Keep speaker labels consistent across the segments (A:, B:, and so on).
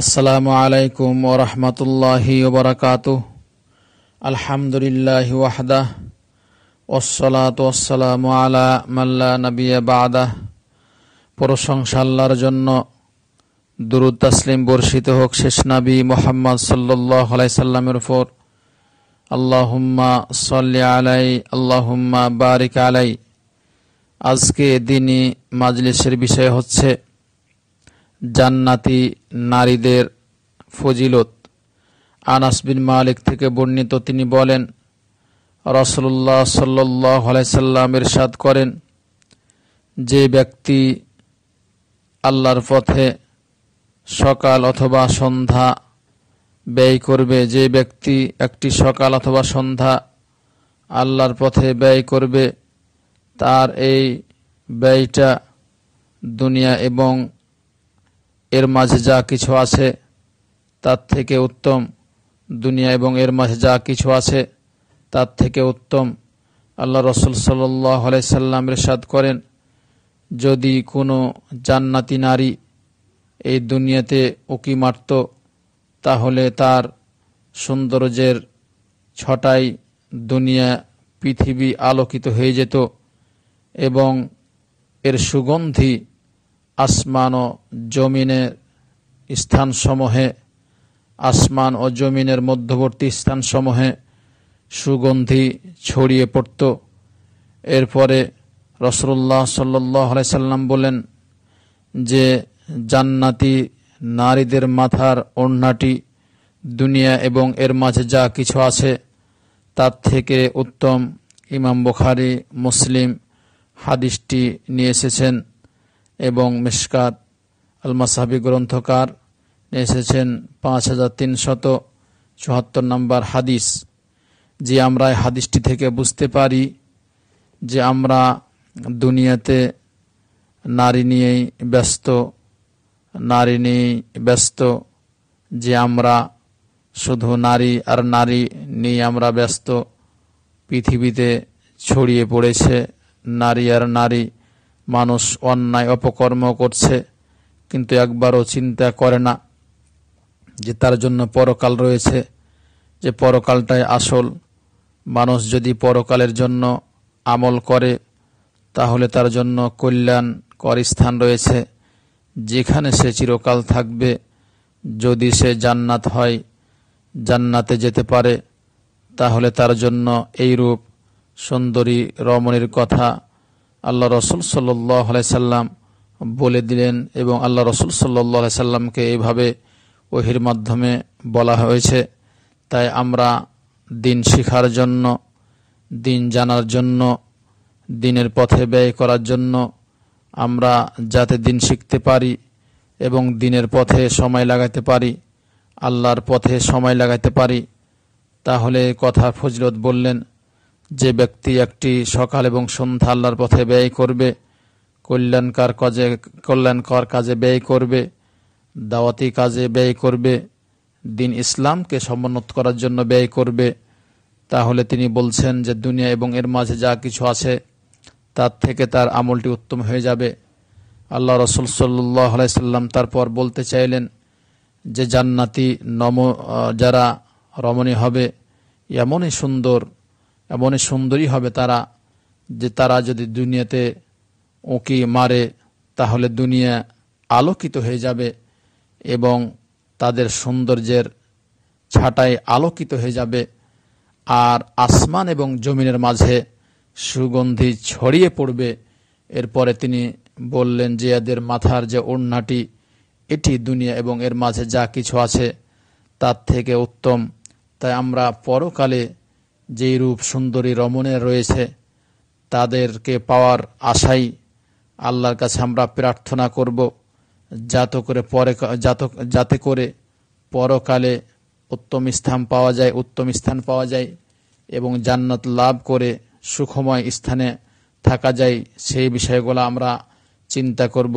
A: আসসালামু আলাইকুম ও রহমতুল্লাহি ওবরাকাত আলহামদুলিল্লাহ ওয়াহদাহ ওসলাত ওসালাম আলা মাল্লা নবিয়া বাদাহ প্রশংসা জন্য দুরুদ তাসলিম বর্ষিত হোক শেষ নবী মোহাম্মদ সাল্লাহ সাল্লামের ফোর আল্লাহুম্মা সাল্লি আলাই আল্লাহুম্মা বারিক আলাই আজকে দিনই মাজলিসের বিষয় হচ্ছে জান্নাতি নারীদের ফজিলত আনাস বিন মালিক থেকে বর্ণিত তিনি বলেন রসল্লাহ সাল্লাহ আলাইসাল্লাম ইরশাদ করেন যে ব্যক্তি আল্লাহর পথে সকাল অথবা সন্ধ্যা ব্যয় করবে যে ব্যক্তি একটি সকাল অথবা সন্ধ্যা আল্লাহর পথে ব্যয় করবে তার এই ব্যয়টা দুনিয়া এবং এর মাঝে যা কিছু আছে তার থেকে উত্তম দুনিয়া এবং এর মাঝে যা কিছু আছে তার থেকে উত্তম আল্লাহ রসুল সাল্লাহ আলাইসাল্লাম রেশাদ করেন যদি কোনো জান্নাতি নারী এই দুনিয়াতে উকি মারত তাহলে তার সৌন্দর্যের ছটাই দুনিয়া পৃথিবী আলোকিত হয়ে যেত এবং এর সুগন্ধি আসমান ও জমিনের স্থানসমূহে আসমান ও জমিনের মধ্যবর্তী স্থানসমূহে সুগন্ধি ছড়িয়ে পড়ত এরপরে রসরুল্লাহ সাল্লাহ সাল্লাম বলেন যে জান্নাতি নারীদের মাথার ওড়নাটি দুনিয়া এবং এর মাঝে যা কিছু আছে তার থেকে উত্তম ইমাম বুখারি মুসলিম হাদিসটি নিয়ে এসেছেন এবং মিসকাত আলমাসাহাবি গ্রন্থকার এসেছেন পাঁচ হাজার তিনশত চুহাত্তর নম্বর হাদিস যে আমরা এই হাদিসটি থেকে বুঝতে পারি যে আমরা দুনিয়াতে নারী নিয়েই ব্যস্ত নারী নিয়েই ব্যস্ত যে আমরা শুধু নারী আর নারী নিয়ে আমরা ব্যস্ত পৃথিবীতে ছড়িয়ে পড়েছে নারী আর নারী মানুষ অন্যায় অপকর্ম করছে কিন্তু একবারও চিন্তা করে না যে তার জন্য পরকাল রয়েছে যে পরকালটাই আসল মানুষ যদি পরকালের জন্য আমল করে তাহলে তার জন্য কল্যাণকর স্থান রয়েছে যেখানে সে চিরকাল থাকবে যদি সে জান্নাত হয় জান্নাতে যেতে পারে তাহলে তার জন্য এই রূপ সুন্দরী রমণীর কথা আল্লাহ রসুল সাল্লাই সাল্লাম বলে দিলেন এবং আল্লাহ রসুল সাল্লাই সাল্লামকে এইভাবে ওহির মাধ্যমে বলা হয়েছে তাই আমরা দিন শিখার জন্য দিন জানার জন্য দিনের পথে ব্যয় করার জন্য আমরা যাতে দিন শিখতে পারি এবং দিনের পথে সময় লাগাতে পারি আল্লাহর পথে সময় লাগাতে পারি তাহলে কথা ফজলত বললেন যে ব্যক্তি একটি সকাল এবং সন্ধ্যা আল্লাহর পথে ব্যয় করবে কল্যাণকার কাজে কল্যাণকর কাজে ব্যয় করবে দাওয়াতি কাজে ব্যয় করবে দিন ইসলামকে সমুন্নত করার জন্য ব্যয় করবে তাহলে তিনি বলছেন যে দুনিয়া এবং এর মাঝে যা কিছু আছে তার থেকে তার আমলটি উত্তম হয়ে যাবে আল্লাহ রসুল সাল্লাই সাল্লাম তারপর বলতে চাইলেন যে জান্নাতি নম যারা রমণী হবে এমনই সুন্দর এবং সুন্দরী হবে তারা যে তারা যদি দুনিয়াতে ওঁকি মারে তাহলে দুনিয়া আলোকিত হয়ে যাবে এবং তাদের সৌন্দর্যের ছাটাই আলোকিত হয়ে যাবে আর আসমান এবং জমিনের মাঝে সুগন্ধি ছড়িয়ে পড়বে এরপরে তিনি বললেন যে এদের মাথার যে ওড়নাটি এটি দুনিয়া এবং এর মাঝে যা কিছু আছে তার থেকে উত্তম তাই আমরা পরকালে যেই রূপ সুন্দরী রমণে রয়েছে তাদেরকে পাওয়ার আশাই আল্লাহর কাছে আমরা প্রার্থনা করব যাতে করে পরে যাতে করে পরকালে উত্তম স্থান পাওয়া যায় উত্তম স্থান পাওয়া যায় এবং জান্নাত লাভ করে সুখময় স্থানে থাকা যায় সেই বিষয়গুলো আমরা চিন্তা করব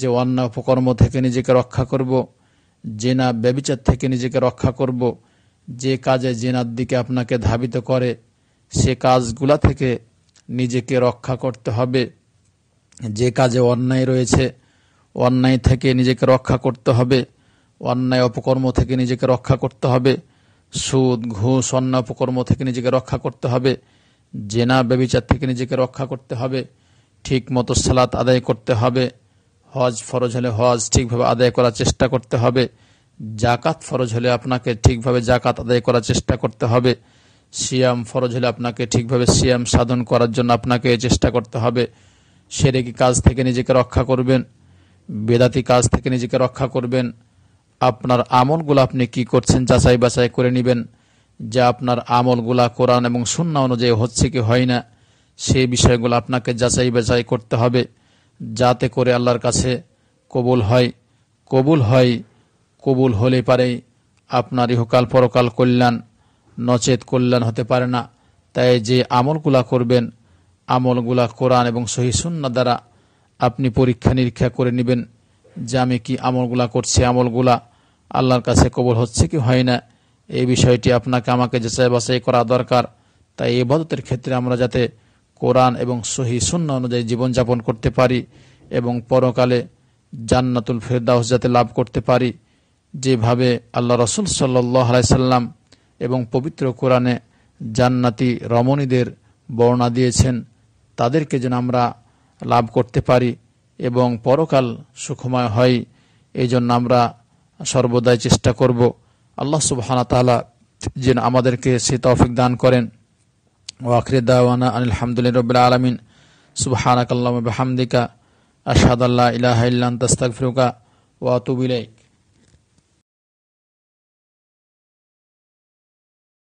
A: যে অন্য উপকর্ম থেকে নিজেকে রক্ষা করব জেনা ব্যবিচার থেকে নিজেকে রক্ষা করব যে কাজে জেনার দিকে আপনাকে ধাবিত করে সে কাজগুলা থেকে নিজেকে রক্ষা করতে হবে যে কাজে অন্যায় রয়েছে অন্যায় থেকে নিজেকে রক্ষা করতে হবে অন্যায় অপকর্ম থেকে নিজেকে রক্ষা করতে হবে সুদ ঘুষ অন্য অপকর্ম থেকে নিজেকে রক্ষা করতে হবে জেনা ব্যবিচার থেকে নিজেকে রক্ষা করতে হবে ঠিক মতো সালাত আদায় করতে হবে হজ ফরজ হলে হজ ঠিকভাবে আদায় করার চেষ্টা করতে হবে জাকাত ফরজ হলে আপনাকে ঠিকভাবে জাকাত আদায় করার চেষ্টা করতে হবে সিয়াম ফরজ হলে আপনাকে ঠিকভাবে সিয়াম সাধন করার জন্য আপনাকে চেষ্টা করতে হবে সেরেকি কাজ থেকে নিজেকে রক্ষা করবেন বেদাতি কাজ থেকে নিজেকে রক্ষা করবেন আপনার আমলগুলো আপনি কি করছেন যাচাই বাছাই করে নেবেন যা আপনার আমলগুলা কোরআন এবং শূন্য অনুযায়ী হচ্ছে কি হয় না সেই বিষয়গুলো আপনাকে যাচাই বাছাই করতে হবে যাতে করে আল্লাহর কাছে কবুল হয় কবুল হয় কবুল হলে পারে আপনার ইহকাল পরকাল কল্যাণ নচেত কল্যাণ হতে পারে না তাই যে আমলগুলা করবেন আমলগুলা কোরআন এবং সহিসুন্না দ্বারা আপনি পরীক্ষা নিরীক্ষা করে নেবেন যে আমি কি আমলগুলা করছি আমলগুলা আল্লাহর কাছে কবল হচ্ছে কি হয় না এই বিষয়টি আপনাকে আমাকে যাচাই বাছাই করা দরকার তাই এ বদতের ক্ষেত্রে আমরা যাতে কোরআন এবং সহি শূন্য অনুযায়ী জীবনযাপন করতে পারি এবং পরকালে জান্নাতুল ফেরদাউস যাতে লাভ করতে পারি যেভাবে আল্লাহ রসুল সাল্লাহ আলাইসাল্লাম এবং পবিত্র কোরআনে জান্নাতি রমণীদের বর্ণনা দিয়েছেন তাদেরকে যেন আমরা লাভ করতে পারি এবং পরকাল সুখময় হয় এই জন্য আমরা সর্বদাই চেষ্টা করব আল্লাহ সুবাহানা তালা যেন আমাদেরকে সে তৌফিক দান করেন ওয়াখরে দাওয়ানা আলহামদুলিল্লাহ আলমিন আলমিন সুবাহানাকাল্লাম হামদিকা আল্লাহ ইলাহ ইল্লান তাস্তাক ফিরুকা ওয়াতুবিলাইক